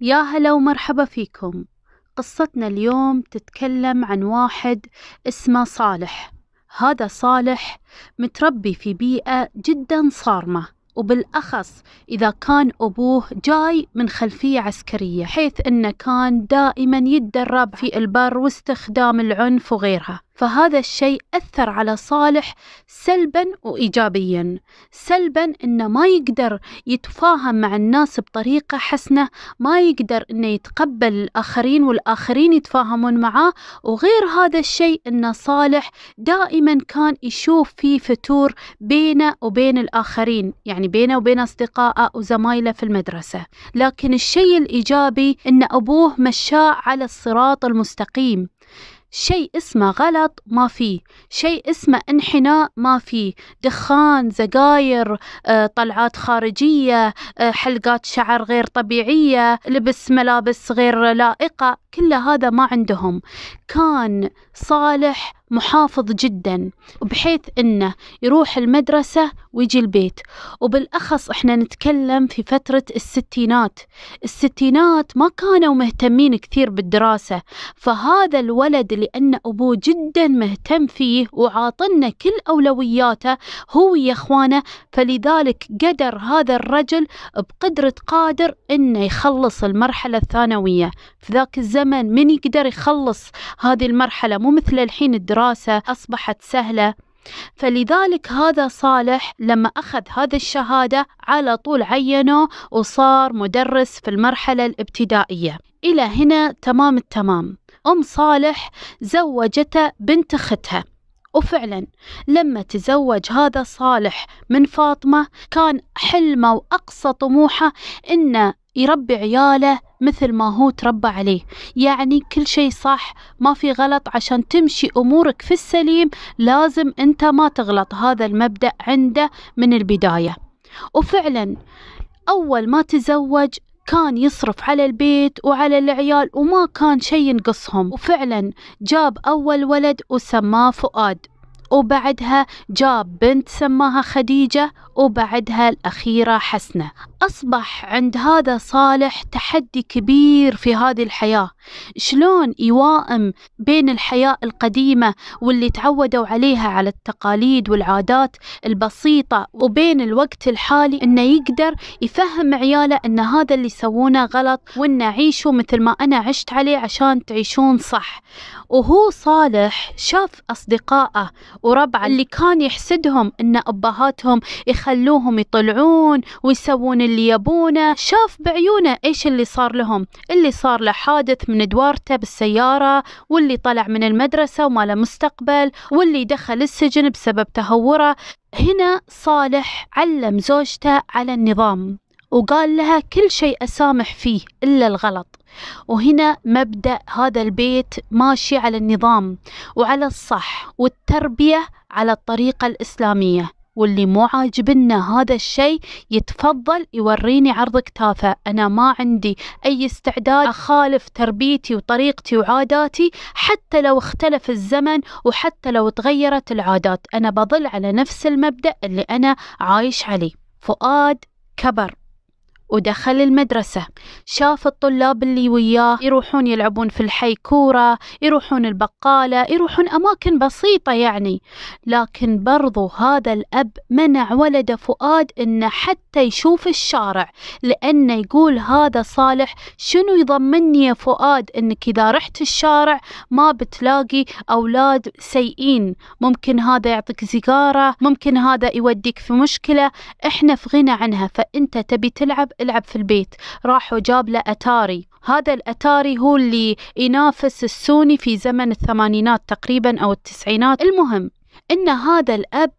يا هلا ومرحبا فيكم قصتنا اليوم تتكلم عن واحد اسمه صالح هذا صالح متربي في بيئة جدا صارمة وبالأخص إذا كان أبوه جاي من خلفية عسكرية حيث أنه كان دائما يتدرب في البر واستخدام العنف وغيرها فهذا الشيء أثر على صالح سلبا وإيجابيا سلبا أنه ما يقدر يتفاهم مع الناس بطريقة حسنة ما يقدر أنه يتقبل الآخرين والآخرين يتفاهمون معاه وغير هذا الشيء أن صالح دائما كان يشوف في فتور بينه وبين الآخرين يعني بينه وبين أصدقائه وزمايله في المدرسة لكن الشيء الإيجابي أن أبوه مشاه على الصراط المستقيم شيء اسمه غلط ما فيه شيء اسمه انحناء ما فيه دخان زقاير آه، طلعات خارجية آه، حلقات شعر غير طبيعية لبس ملابس غير لائقة كل هذا ما عندهم كان صالح محافظ جدا بحيث انه يروح المدرسة ويجي البيت وبالاخص احنا نتكلم في فترة الستينات الستينات ما كانوا مهتمين كثير بالدراسة فهذا الولد لان ابوه جدا مهتم فيه وعاطلنا كل اولوياته هو يا اخوانه فلذلك قدر هذا الرجل بقدرة قادر انه يخلص المرحلة الثانوية في ذاك الزمن من يقدر يخلص هذه المرحلة مو مثل الحين الدراسة الدراسة أصبحت سهلة فلذلك هذا صالح لما أخذ هذه الشهادة على طول عينه وصار مدرس في المرحلة الابتدائية إلى هنا تمام التمام أم صالح زوجته بنت أختها وفعلا لما تزوج هذا صالح من فاطمة كان حلمه وأقصى طموحه أنه يربي عياله مثل ما هو تربى عليه يعني كل شيء صح ما في غلط عشان تمشي أمورك في السليم لازم أنت ما تغلط هذا المبدأ عنده من البداية وفعلا أول ما تزوج كان يصرف على البيت وعلى العيال وما كان شيء ينقصهم وفعلا جاب أول ولد وسماه فؤاد وبعدها جاب بنت سماها خديجة وبعدها الأخيرة حسنة أصبح عند هذا صالح تحدي كبير في هذه الحياة شلون يوائم بين الحياة القديمة واللي تعودوا عليها على التقاليد والعادات البسيطة وبين الوقت الحالي أنه يقدر يفهم عياله أن هذا اللي يسوونه غلط وأن عيشوا مثل ما أنا عشت عليه عشان تعيشون صح وهو صالح شاف أصدقائه وربعه اللي كان يحسدهم أن أبهاتهم يخ خلوهم يطلعون ويسوون اللي يبونه شاف بعيونه ايش اللي صار لهم اللي صار له حادث من دوارته بالسيارة واللي طلع من المدرسة وما له مستقبل واللي دخل السجن بسبب تهوره هنا صالح علم زوجته على النظام وقال لها كل شيء أسامح فيه إلا الغلط وهنا مبدأ هذا البيت ماشي على النظام وعلى الصح والتربية على الطريقة الإسلامية واللي مو عاجبنا هذا الشيء يتفضل يوريني عرض كتافه أنا ما عندي أي استعداد أخالف تربيتي وطريقتي وعاداتي حتى لو اختلف الزمن وحتى لو تغيرت العادات أنا بظل على نفس المبدأ اللي أنا عايش عليه فؤاد كبر ودخل المدرسة شاف الطلاب اللي وياه يروحون يلعبون في الحي كورة يروحون البقالة يروحون أماكن بسيطة يعني لكن برضو هذا الأب منع ولده فؤاد إنه حتى يشوف الشارع لأنه يقول هذا صالح شنو يضمني يا فؤاد إنك إذا رحت الشارع ما بتلاقي أولاد سيئين ممكن هذا يعطيك سيجارة ممكن هذا يوديك في مشكلة إحنا في غنى عنها فأنت تبي تلعب العب في البيت راح وجاب له أتاري هذا الأتاري هو اللي ينافس السوني في زمن الثمانينات تقريبا أو التسعينات المهم أن هذا الأب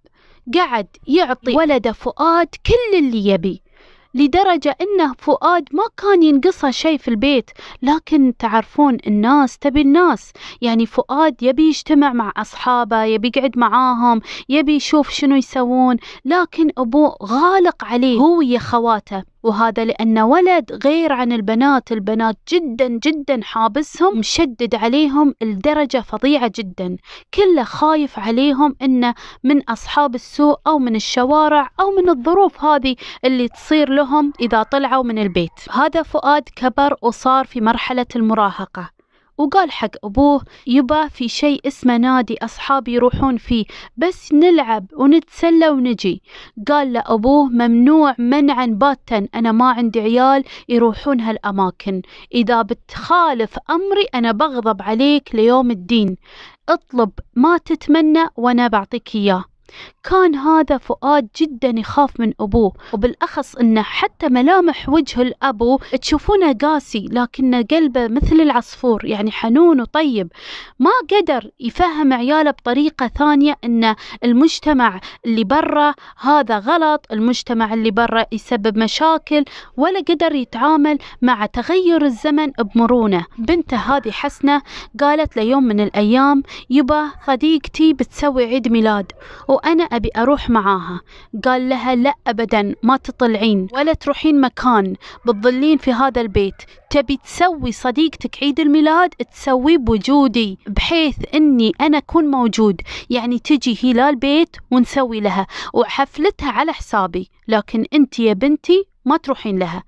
قعد يعطي ولده فؤاد كل اللي يبي لدرجة أنه فؤاد ما كان ينقصه شيء في البيت لكن تعرفون الناس تبي الناس يعني فؤاد يبي يجتمع مع أصحابه يبي يقعد معاهم يبي يشوف شنو يسوون لكن أبوه غالق عليه هو ويا خواته وهذا لأن ولد غير عن البنات البنات جدا جدا حابسهم مشدد عليهم لدرجة فظيعة جدا كله خايف عليهم إنه من أصحاب السوء أو من الشوارع أو من الظروف هذه اللي تصير لهم إذا طلعوا من البيت هذا فؤاد كبر وصار في مرحلة المراهقة وقال حق أبوه يبا في شيء اسمه نادي أصحابي يروحون فيه بس نلعب ونتسلى ونجي قال لأبوه أبوه ممنوع منعا باتا أنا ما عندي عيال يروحون هالأماكن إذا بتخالف أمري أنا بغضب عليك ليوم الدين اطلب ما تتمنى وأنا بعطيك إياه كان هذا فؤاد جدا يخاف من أبوه وبالأخص أنه حتى ملامح وجه الأبو تشوفونه قاسي لكن قلبه مثل العصفور يعني حنون وطيب ما قدر يفهم عياله بطريقة ثانية أن المجتمع اللي برا هذا غلط المجتمع اللي برا يسبب مشاكل ولا قدر يتعامل مع تغير الزمن بمرونة بنته هذه حسنة قالت ليوم من الأيام يبا صديقتي بتسوي عيد ميلاد وأنا أبي أروح معاها قال لها لا أبدا ما تطلعين ولا تروحين مكان بتظلين في هذا البيت تبي تسوي صديقتك عيد الميلاد تسويه بوجودي بحيث أني أنا أكون موجود يعني تجي هلال بيت ونسوي لها وحفلتها على حسابي لكن أنت يا بنتي ما تروحين لها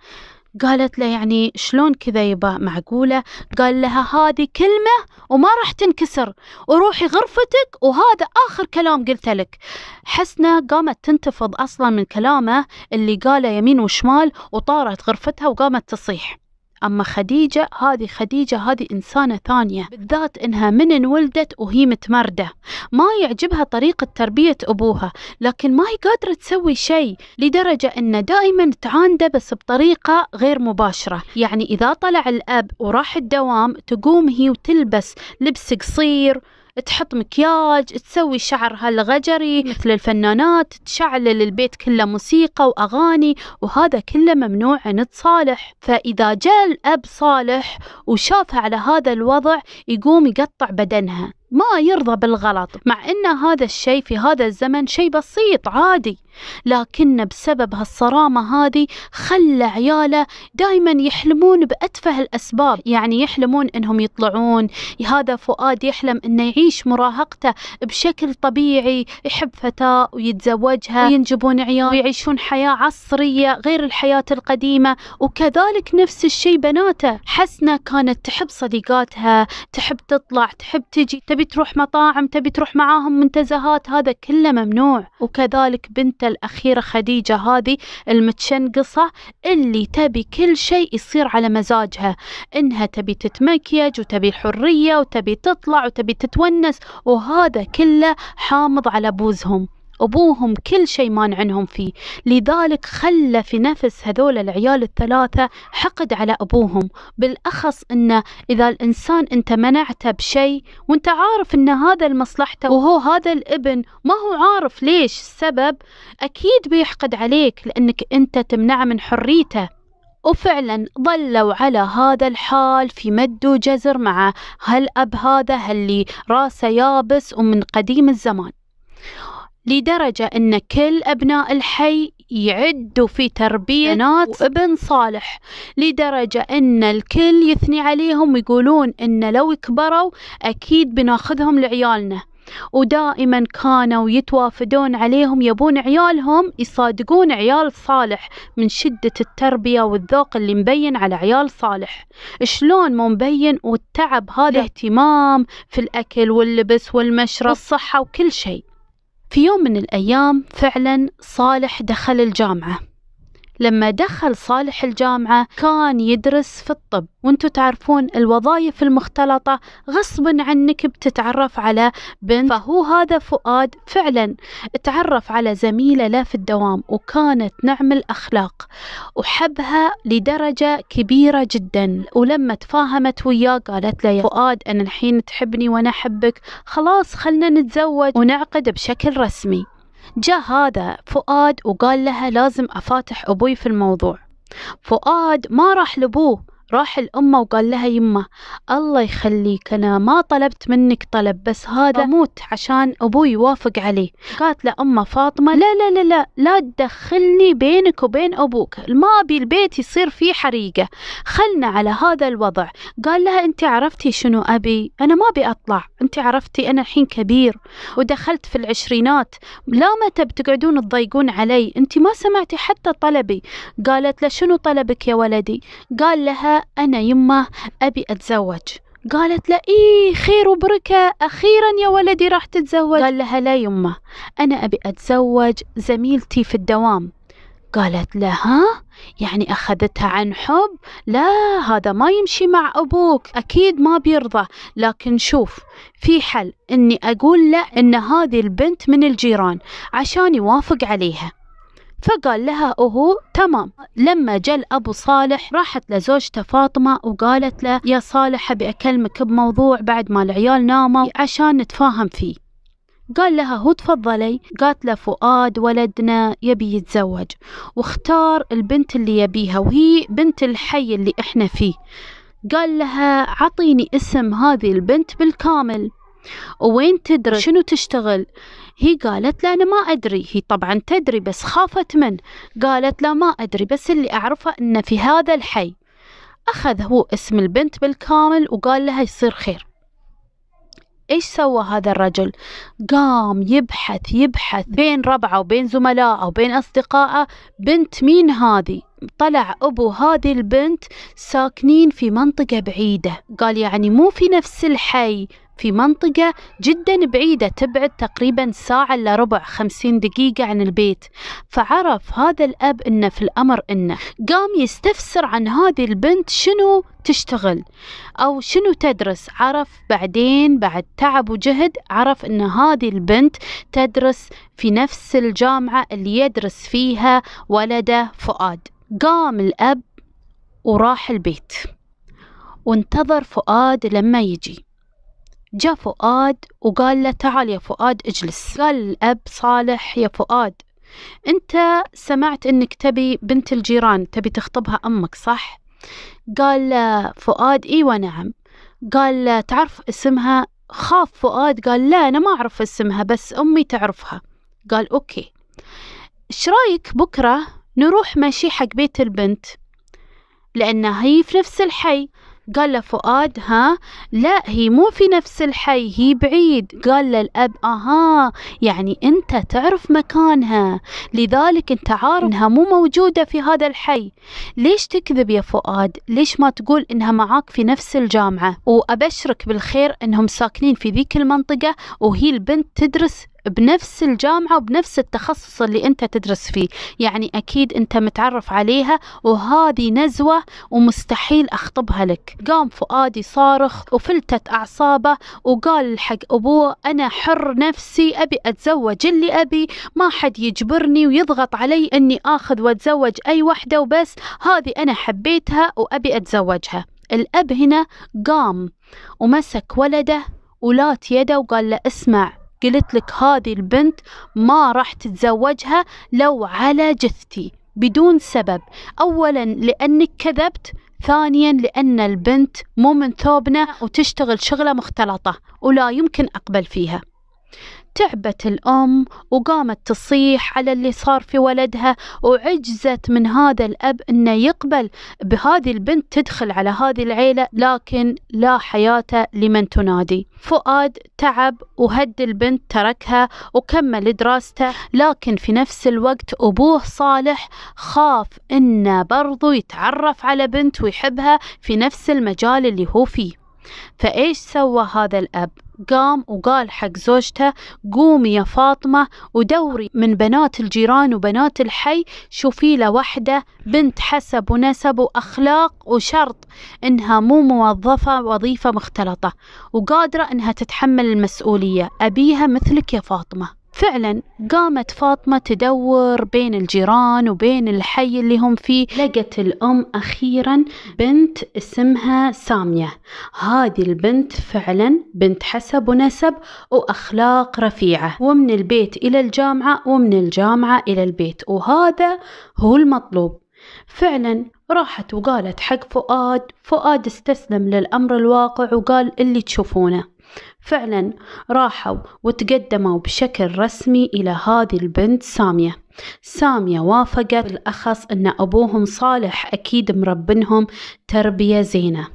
قالت له يعني شلون كذا يبا معقولة قال لها هذه كلمة وما راح تنكسر وروحي غرفتك وهذا آخر كلام قلت لك حسنة قامت تنتفض أصلا من كلامه اللي قاله يمين وشمال وطارت غرفتها وقامت تصيح أما خديجة هذه خديجة هذه إنسانة ثانية بالذات إنها من انولدت وهي متمردة ما يعجبها طريقة تربية أبوها لكن ما هي قادرة تسوي شيء لدرجة إن دائما تعانده بس بطريقة غير مباشرة يعني إذا طلع الأب وراح الدوام تقوم هي وتلبس لبس قصير تحط مكياج تسوي شعرها الغجري مثل الفنانات تشعلل البيت كله موسيقى وأغاني وهذا كله ممنوع عند صالح فإذا جاء الأب صالح وشافها على هذا الوضع يقوم يقطع بدنها ما يرضى بالغلط مع ان هذا الشيء في هذا الزمن شيء بسيط عادي لكن بسبب هالصرامة هذه خلى عياله دايما يحلمون بأتفه الأسباب يعني يحلمون أنهم يطلعون هذا فؤاد يحلم أنه يعيش مراهقته بشكل طبيعي يحب فتاة ويتزوجها وينجبون عيال ويعيشون حياة عصرية غير الحياة القديمة وكذلك نفس الشيء بناته حسنة كانت تحب صديقاتها تحب تطلع تحب تجي تبي تروح مطاعم تبي تروح معاهم منتزهات هذا كله ممنوع وكذلك بنته الأخيرة خديجة هذه المتشنقصة اللي تبي كل شيء يصير على مزاجها إنها تبي تتمكيج وتبي الحرية وتبي تطلع وتبي تتونس وهذا كله حامض على بوزهم أبوهم كل شيء مانع عنهم فيه لذلك خلى في نفس هذول العيال الثلاثة حقد على أبوهم بالأخص أنه إذا الإنسان أنت منعته بشيء وأنت عارف أن هذا لمصلحته وهو هذا الابن ما هو عارف ليش السبب أكيد بيحقد عليك لأنك أنت تمنعه من حريته وفعلا ظلوا على هذا الحال في مد وجزر مع هالأب هذا اللي راسه يابس ومن قديم الزمان لدرجة أن كل أبناء الحي يعدوا في تربية بنات وابن صالح لدرجة أن الكل يثني عليهم ويقولون أن لو كبروا أكيد بناخذهم لعيالنا ودائما كانوا يتوافدون عليهم يبون عيالهم يصادقون عيال صالح من شدة التربية والذوق اللي مبين على عيال صالح شلون مو مبين والتعب هذا اهتمام في الأكل واللبس والمشرب والصحة وكل شيء في يوم من الأيام فعلا صالح دخل الجامعة لما دخل صالح الجامعة كان يدرس في الطب وانتو تعرفون الوظائف المختلطة غصبا عنك بتتعرف على بنت فهو هذا فؤاد فعلا تعرف على زميلة له في الدوام وكانت نعم الأخلاق وحبها لدرجة كبيرة جدا ولما تفاهمت وياه قالت له يا فؤاد أنا الحين تحبني وأنا أحبك خلاص خلنا نتزوج ونعقد بشكل رسمي جاء هذا فؤاد وقال لها لازم أفاتح أبوي في الموضوع فؤاد ما راح لأبوه راح الأمة وقال لها يمه الله يخليك أنا ما طلبت منك طلب بس هذا أموت عشان أبوي يوافق عليه قالت له أمه فاطمة لا لا لا لا لا تدخلني بينك وبين أبوك ما أبي البيت يصير فيه حريقة خلنا على هذا الوضع قال لها أنت عرفتي شنو أبي أنا ما أبي أطلع أنت عرفتي أنا الحين كبير ودخلت في العشرينات لا متى بتقعدون تضيقون علي أنت ما سمعتي حتى طلبي قالت له شنو طلبك يا ولدي قال لها أنا يمه أبي أتزوج قالت له إيه خير وبركة أخيرا يا ولدي راح تتزوج قال لها لا يمه أنا أبي أتزوج زميلتي في الدوام قالت له ها يعني أخذتها عن حب لا هذا ما يمشي مع أبوك أكيد ما بيرضى لكن شوف في حل أني أقول له أن هذه البنت من الجيران عشان يوافق عليها فقال لها أهو تمام لما جل أبو صالح راحت لزوجته فاطمة وقالت له يا صالح أبي أكلمك بموضوع بعد ما العيال ناموا عشان نتفاهم فيه قال لها هو تفضلي قالت له فؤاد ولدنا يبي يتزوج واختار البنت اللي يبيها وهي بنت الحي اللي احنا فيه قال لها عطيني اسم هذه البنت بالكامل وين تدرس شنو تشتغل هي قالت له أنا ما أدري هي طبعا تدري بس خافت من قالت له ما أدري بس اللي أعرفه أن في هذا الحي أخذ هو اسم البنت بالكامل وقال لها يصير خير ايش سوى هذا الرجل قام يبحث يبحث بين ربعه وبين زملائه وبين اصدقائه بنت مين هذه طلع ابو هذه البنت ساكنين في منطقه بعيده قال يعني مو في نفس الحي في منطقة جدا بعيدة تبعد تقريبا ساعة إلا ربع خمسين دقيقة عن البيت فعرف هذا الأب أنه في الأمر أنه قام يستفسر عن هذه البنت شنو تشتغل أو شنو تدرس عرف بعدين بعد تعب وجهد عرف أن هذه البنت تدرس في نفس الجامعة اللي يدرس فيها ولده فؤاد قام الأب وراح البيت وانتظر فؤاد لما يجي جاء فؤاد وقال له تعال يا فؤاد اجلس قال الأب صالح يا فؤاد أنت سمعت أنك تبي بنت الجيران تبي تخطبها أمك صح؟ قال له فؤاد إيوة نعم قال له تعرف اسمها خاف فؤاد قال لا أنا ما أعرف اسمها بس أمي تعرفها قال أوكي إيش رايك بكرة نروح ماشي حق بيت البنت لأنها هي في نفس الحي قال له فؤاد ها لا هي مو في نفس الحي هي بعيد قال له الأب أها يعني أنت تعرف مكانها لذلك أنت عارف أنها مو موجودة في هذا الحي ليش تكذب يا فؤاد ليش ما تقول أنها معاك في نفس الجامعة وأبشرك بالخير أنهم ساكنين في ذيك المنطقة وهي البنت تدرس بنفس الجامعة وبنفس التخصص اللي أنت تدرس فيه يعني أكيد أنت متعرف عليها وهذه نزوة ومستحيل أخطبها لك قام فؤادي صارخ وفلتت أعصابه وقال حق أبوه أنا حر نفسي أبي أتزوج اللي أبي ما حد يجبرني ويضغط علي أني آخذ وأتزوج أي وحدة وبس هذه أنا حبيتها وأبي أتزوجها الأب هنا قام ومسك ولده ولات يده وقال له اسمع قلت لك هذه البنت ما راح تتزوجها لو على جثتي بدون سبب أولا لأنك كذبت ثانيا لأن البنت مو من ثوبنا وتشتغل شغلة مختلطة ولا يمكن أقبل فيها تعبت الأم وقامت تصيح على اللي صار في ولدها وعجزت من هذا الأب أنه يقبل بهذه البنت تدخل على هذه العيلة لكن لا حياة لمن تنادي فؤاد تعب وهد البنت تركها وكمل دراسته لكن في نفس الوقت أبوه صالح خاف أنه برضو يتعرف على بنت ويحبها في نفس المجال اللي هو فيه فإيش سوى هذا الأب؟ قام وقال حق زوجته قومي يا فاطمة ودوري من بنات الجيران وبنات الحي شوفي له وحدة بنت حسب ونسب وأخلاق وشرط إنها مو موظفة وظيفة مختلطة وقادرة إنها تتحمل المسؤولية أبيها مثلك يا فاطمة فعلا قامت فاطمة تدور بين الجيران وبين الحي اللي هم فيه لقت الأم أخيرا بنت اسمها سامية هذه البنت فعلا بنت حسب ونسب وأخلاق رفيعة ومن البيت إلى الجامعة ومن الجامعة إلى البيت وهذا هو المطلوب فعلا راحت وقالت حق فؤاد فؤاد استسلم للأمر الواقع وقال اللي تشوفونه فعلا راحوا وتقدموا بشكل رسمي إلى هذه البنت سامية سامية وافقت بالأخص أن أبوهم صالح أكيد مربنهم تربية زينة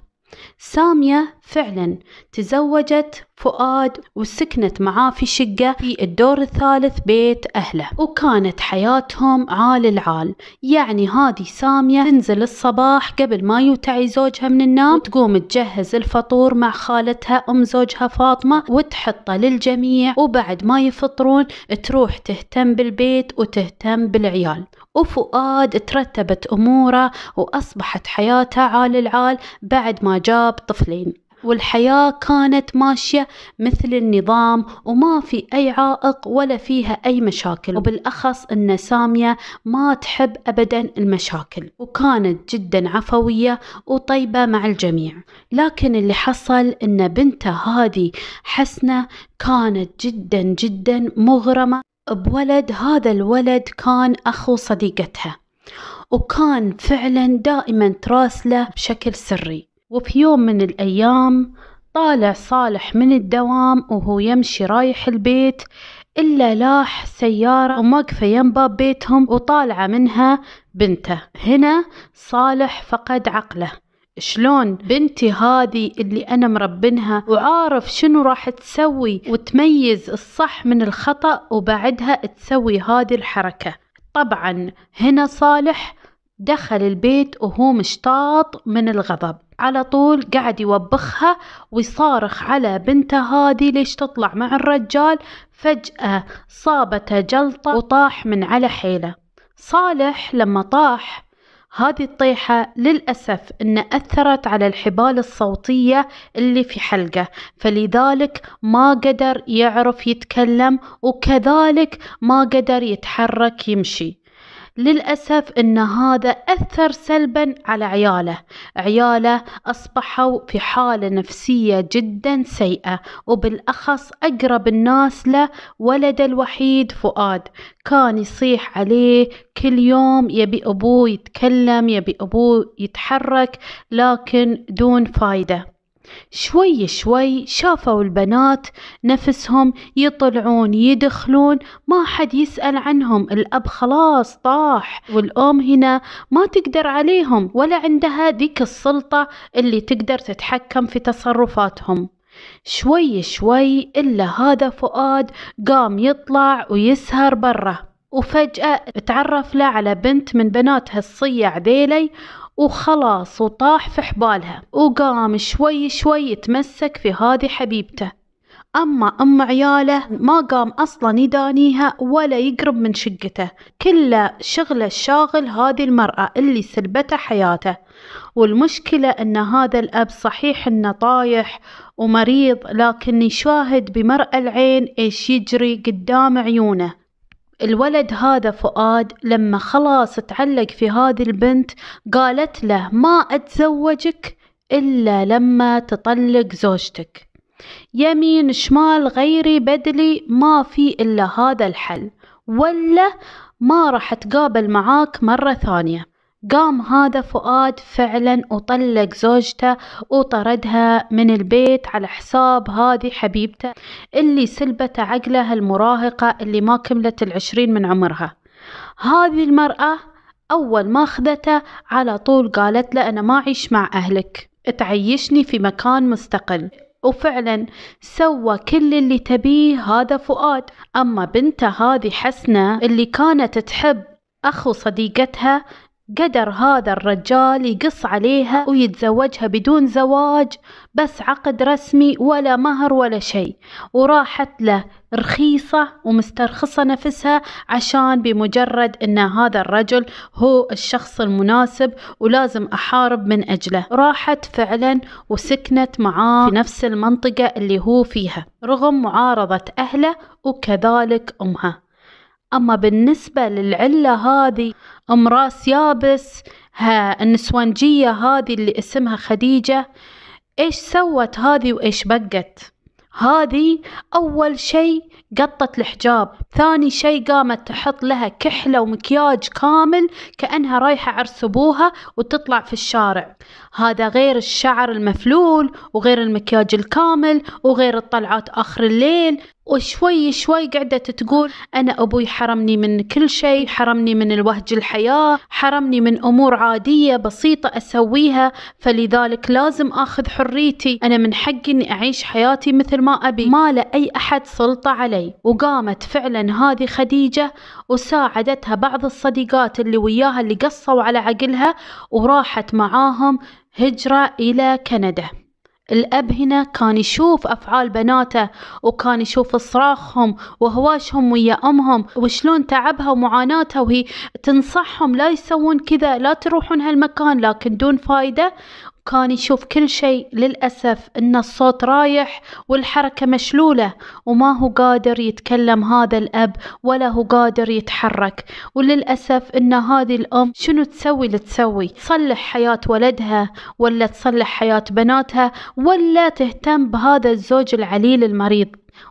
سامية فعلا تزوجت فؤاد وسكنت معاه في شقة في الدور الثالث بيت أهله وكانت حياتهم عال العال يعني هذه سامية تنزل الصباح قبل ما يوتعي زوجها من النوم تقوم تجهز الفطور مع خالتها أم زوجها فاطمة وتحطه للجميع وبعد ما يفطرون تروح تهتم بالبيت وتهتم بالعيال وفؤاد ترتبت أموره وأصبحت حياته عال العال بعد ما جاب طفلين والحياة كانت ماشية مثل النظام وما في أي عائق ولا فيها أي مشاكل وبالأخص أن سامية ما تحب أبدا المشاكل وكانت جدا عفوية وطيبة مع الجميع لكن اللي حصل أن بنته هذه حسنة كانت جدا جدا مغرمة بولد هذا الولد كان أخو صديقتها وكان فعلا دائما تراسله بشكل سري وفي يوم من الأيام طالع صالح من الدوام وهو يمشي رايح البيت إلا لاح سيارة وموقفة يم باب بيتهم وطالعة منها بنته هنا صالح فقد عقله شلون بنتي هذه اللي أنا مربنها وعارف شنو راح تسوي وتميز الصح من الخطأ وبعدها تسوي هذه الحركة طبعا هنا صالح دخل البيت وهو مشتاط من الغضب على طول قاعد يوبخها ويصارخ على بنته هذه ليش تطلع مع الرجال فجأة صابته جلطة وطاح من على حيله صالح لما طاح هذه الطيحة للأسف أن أثرت على الحبال الصوتية اللي في حلقه فلذلك ما قدر يعرف يتكلم وكذلك ما قدر يتحرك يمشي للأسف أن هذا أثر سلبا على عياله عياله أصبحوا في حالة نفسية جدا سيئة وبالأخص أقرب الناس له ولده الوحيد فؤاد كان يصيح عليه كل يوم يبي أبوه يتكلم يبي أبوه يتحرك لكن دون فايدة شوي شوي شافوا البنات نفسهم يطلعون يدخلون ما حد يسأل عنهم الأب خلاص طاح والأم هنا ما تقدر عليهم ولا عندها ذيك السلطة اللي تقدر تتحكم في تصرفاتهم شوي شوي إلا هذا فؤاد قام يطلع ويسهر برا وفجأة تعرف له على بنت من بنات هالصية عذيلي وخلاص وطاح في حبالها وقام شوي شوي يتمسك في هذه حبيبته أما أم عياله ما قام أصلا يدانيها ولا يقرب من شقته كله شغله الشاغل هذه المرأة اللي سلبته حياته والمشكلة أن هذا الأب صحيح أنه طايح ومريض لكن يشاهد بمرأة العين إيش يجري قدام عيونه الولد هذا فؤاد لما خلاص اتعلق في هذه البنت قالت له ما أتزوجك إلا لما تطلق زوجتك يمين شمال غيري بدلي ما في إلا هذا الحل ولا ما راح تقابل معاك مرة ثانية قام هذا فؤاد فعلا وطلق زوجته وطردها من البيت على حساب هذه حبيبته اللي سلبته عقلها المراهقة اللي ما كملت العشرين من عمرها هذه المرأة أول ما أخذته على طول قالت له أنا ما أعيش مع أهلك تعيشني في مكان مستقل وفعلا سوى كل اللي تبيه هذا فؤاد أما بنته هذه حسنة اللي كانت تحب أخو صديقتها قدر هذا الرجال يقص عليها ويتزوجها بدون زواج بس عقد رسمي ولا مهر ولا شيء وراحت له رخيصة ومسترخصة نفسها عشان بمجرد ان هذا الرجل هو الشخص المناسب ولازم احارب من اجله راحت فعلا وسكنت معاه في نفس المنطقة اللي هو فيها رغم معارضة اهله وكذلك امها أما بالنسبة للعلة هذه أم راس يابس ها النسوانجية هذه اللي اسمها خديجة إيش سوت هذه وإيش بقت هذه أول شيء قطت الحجاب ثاني شيء قامت تحط لها كحلة ومكياج كامل كأنها رايحة عرس أبوها وتطلع في الشارع هذا غير الشعر المفلول وغير المكياج الكامل وغير الطلعات آخر الليل وشوي شوي قعدت تقول أنا أبوي حرمني من كل شيء حرمني من الوهج الحياة حرمني من أمور عادية بسيطة أسويها فلذلك لازم أخذ حريتي أنا من حقي أني أعيش حياتي مثل ما أبي ما لأي أحد سلطة علي وقامت فعلا هذه خديجة وساعدتها بعض الصديقات اللي وياها اللي قصوا على عقلها وراحت معاهم هجرة إلى كندا الأب هنا كان يشوف أفعال بناته وكان يشوف صراخهم وهواشهم ويا أمهم وشلون تعبها ومعاناتها وهي تنصحهم لا يسوون كذا لا تروحون هالمكان لكن دون فايدة كان يشوف كل شيء للأسف إن الصوت رايح والحركة مشلولة وما هو قادر يتكلم هذا الأب ولا هو قادر يتحرك وللأسف إن هذه الأم شنو تسوي لتسوي تصلح حياة ولدها ولا تصلح حياة بناتها ولا تهتم بهذا الزوج العليل المريض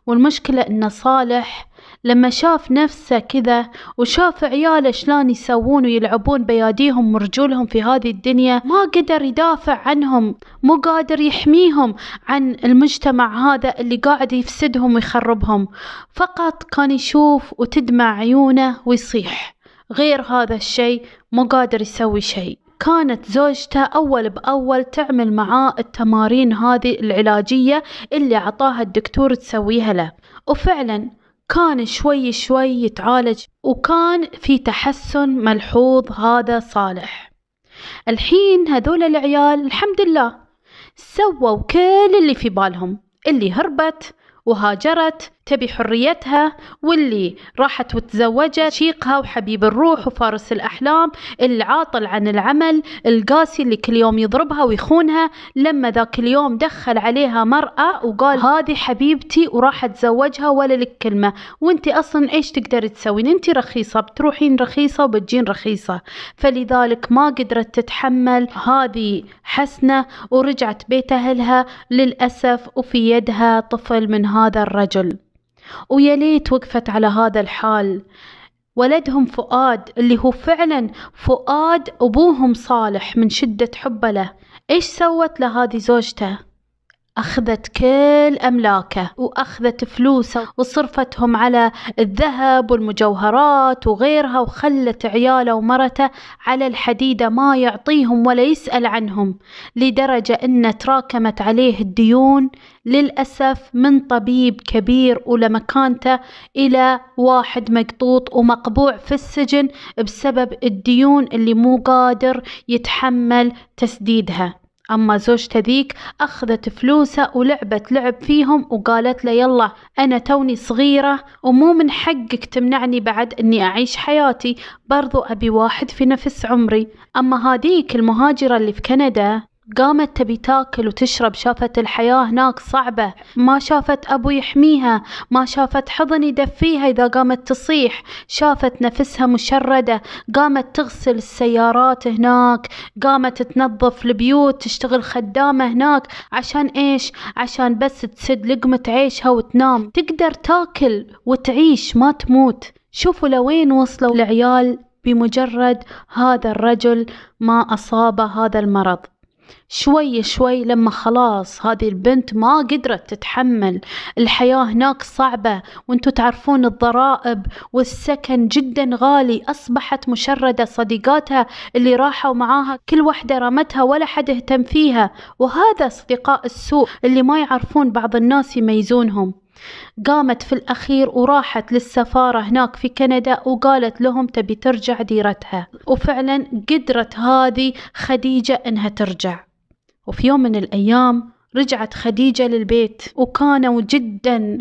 والمشكلة إن صالح لما شاف نفسه كذا وشاف عياله شلون يسوون ويلعبون بياديهم ورجولهم في هذه الدنيا ما قدر يدافع عنهم مو قادر يحميهم عن المجتمع هذا اللي قاعد يفسدهم ويخربهم فقط كان يشوف وتدمع عيونه ويصيح غير هذا الشيء مو قادر يسوي شيء كانت زوجته أول بأول تعمل معاه التمارين هذه العلاجية اللي عطاها الدكتور تسويها له وفعلا كان شوي شوي يتعالج وكان في تحسن ملحوظ هذا صالح الحين هذول العيال الحمد لله سووا كل اللي في بالهم اللي هربت وهاجرت تبي حريتها واللي راحت وتزوجت شيقها وحبيب الروح وفارس الأحلام العاطل عن العمل القاسي اللي كل يوم يضربها ويخونها لما ذاك اليوم دخل عليها مرأة وقال هذه حبيبتي وراح اتزوجها ولا لك كلمة وانت أصلا ايش تقدر تسوين انت رخيصة بتروحين رخيصة وبتجين رخيصة فلذلك ما قدرت تتحمل هذه حسنة ورجعت بيت أهلها للأسف وفي يدها طفل من هذا الرجل ويا ليت وقفت على هذا الحال ولدهم فؤاد اللي هو فعلا فؤاد أبوهم صالح من شدة حبه له إيش سوت له زوجته أخذت كل أملاكه وأخذت فلوسه وصرفتهم على الذهب والمجوهرات وغيرها وخلت عياله ومرته على الحديدة ما يعطيهم ولا يسأل عنهم لدرجة أن تراكمت عليه الديون للأسف من طبيب كبير ولمكانته إلى واحد مقطوط ومقبوع في السجن بسبب الديون اللي مو قادر يتحمل تسديدها أما زوجته ذيك أخذت فلوسه ولعبت لعب فيهم وقالت له يلا أنا توني صغيرة ومو من حقك تمنعني بعد أني أعيش حياتي برضو أبي واحد في نفس عمري أما هذيك المهاجرة اللي في كندا قامت تبي تاكل وتشرب شافت الحياة هناك صعبة ما شافت أبو يحميها ما شافت حضن يدفيها إذا قامت تصيح شافت نفسها مشردة قامت تغسل السيارات هناك قامت تنظف البيوت تشتغل خدامة هناك عشان إيش عشان بس تسد لقمة عيشها وتنام تقدر تاكل وتعيش ما تموت شوفوا لوين وصلوا العيال بمجرد هذا الرجل ما أصاب هذا المرض شوي شوي لما خلاص هذه البنت ما قدرت تتحمل الحياة هناك صعبة وانتو تعرفون الضرائب والسكن جدا غالي أصبحت مشردة صديقاتها اللي راحوا معاها كل واحدة رمتها ولا حد اهتم فيها وهذا أصدقاء السوء اللي ما يعرفون بعض الناس يميزونهم قامت في الأخير وراحت للسفارة هناك في كندا وقالت لهم تبي ترجع ديرتها وفعلا قدرت هذه خديجة أنها ترجع وفي يوم من الأيام رجعت خديجة للبيت وكانوا جدا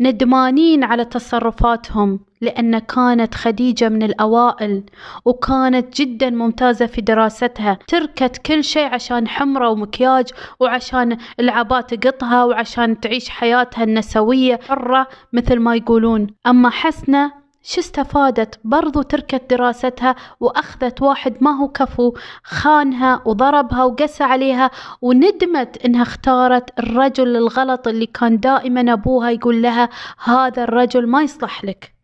ندمانين على تصرفاتهم لأن كانت خديجة من الأوائل وكانت جدا ممتازة في دراستها تركت كل شيء عشان حمرة ومكياج وعشان العبات قطها وعشان تعيش حياتها النسوية حرة مثل ما يقولون أما حسنة شو استفادت برضو تركت دراستها وأخذت واحد ما هو كفو خانها وضربها وقسى عليها وندمت إنها اختارت الرجل الغلط اللي كان دائما أبوها يقول لها هذا الرجل ما يصلح لك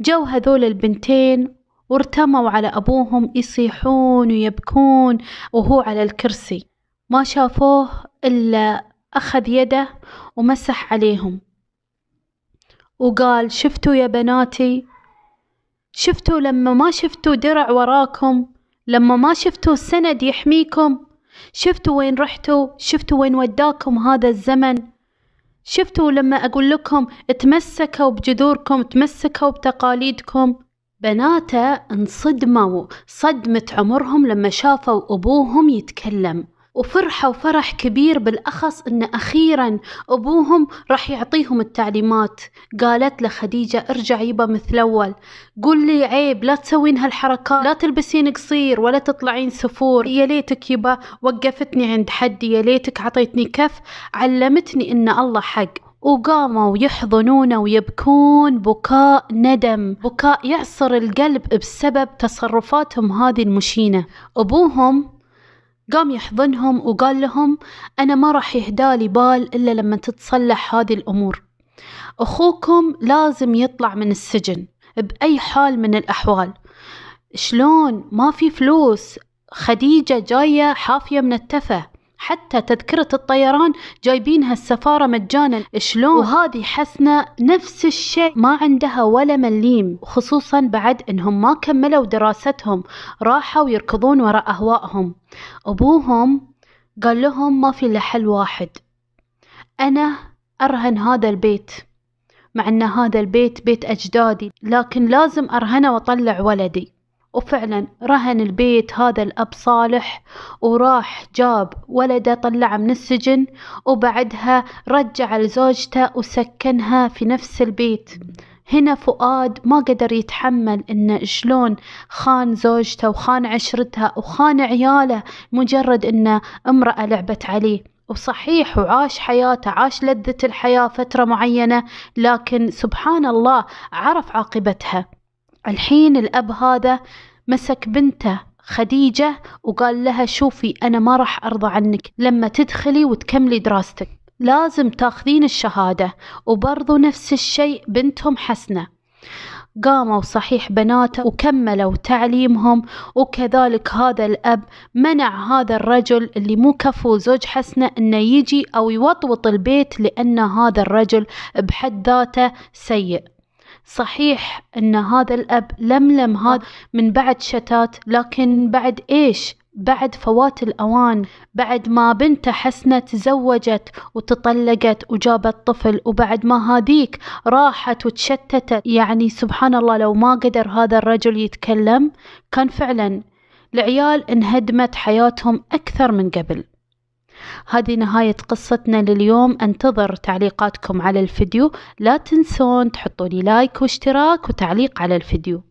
جو هذول البنتين وارتموا على أبوهم يصيحون ويبكون وهو على الكرسي ما شافوه إلا أخذ يده ومسح عليهم وقال شفتوا يا بناتي شفتوا لما ما شفتوا درع وراكم لما ما شفتوا سند يحميكم شفتوا وين رحتوا شفتوا وين وداكم هذا الزمن شفتوا لما أقول لكم تمسكوا بجذوركم تمسكوا بتقاليدكم بناته انصدموا صدمة عمرهم لما شافوا أبوهم يتكلم وفرحة وفرح كبير بالأخص أن أخيرا أبوهم راح يعطيهم التعليمات قالت له خديجة ارجع يبا مثل أول قل لي عيب لا تسوين هالحركات لا تلبسين قصير ولا تطلعين سفور يا ليتك يبا وقفتني عند حدي يا ليتك عطيتني كف علمتني أن الله حق وقاموا يحضنون ويبكون بكاء ندم بكاء يعصر القلب بسبب تصرفاتهم هذه المشينة أبوهم قام يحضنهم وقال لهم أنا ما راح يهدالي بال إلا لما تتصلح هذه الأمور أخوكم لازم يطلع من السجن بأي حال من الأحوال شلون ما في فلوس خديجة جاية حافية من التفه حتى تذكرة الطيران جايبينها السفارة مجانا شلون وهذه حسنة نفس الشيء ما عندها ولا مليم خصوصا بعد انهم ما كملوا دراستهم راحوا يركضون وراء اهوائهم ابوهم قال لهم ما في الا حل واحد انا ارهن هذا البيت مع ان هذا البيت بيت اجدادي لكن لازم ارهنه واطلع ولدي وفعلا رهن البيت هذا الأب صالح وراح جاب ولده طلعه من السجن وبعدها رجع لزوجته وسكنها في نفس البيت هنا فؤاد ما قدر يتحمل إنه شلون خان زوجته وخان عشرتها وخان عياله مجرد إنه امرأة لعبت عليه وصحيح وعاش حياته عاش لذة الحياة فترة معينة لكن سبحان الله عرف عاقبتها الحين الأب هذا مسك بنته خديجة وقال لها شوفي أنا ما راح أرضى عنك لما تدخلي وتكملي دراستك لازم تاخذين الشهادة وبرضو نفس الشيء بنتهم حسنة قاموا صحيح بناته وكملوا تعليمهم وكذلك هذا الأب منع هذا الرجل اللي مو كفو زوج حسنة أنه يجي أو يوطوط البيت لأن هذا الرجل بحد ذاته سيء صحيح أن هذا الأب لملم آه. هذا من بعد شتات لكن بعد إيش بعد فوات الأوان بعد ما بنته حسنة تزوجت وتطلقت وجابت طفل وبعد ما هذيك راحت وتشتتت يعني سبحان الله لو ما قدر هذا الرجل يتكلم كان فعلا العيال انهدمت حياتهم أكثر من قبل هذه نهاية قصتنا لليوم انتظر تعليقاتكم على الفيديو لا تنسون تحطوا لي لايك واشتراك وتعليق على الفيديو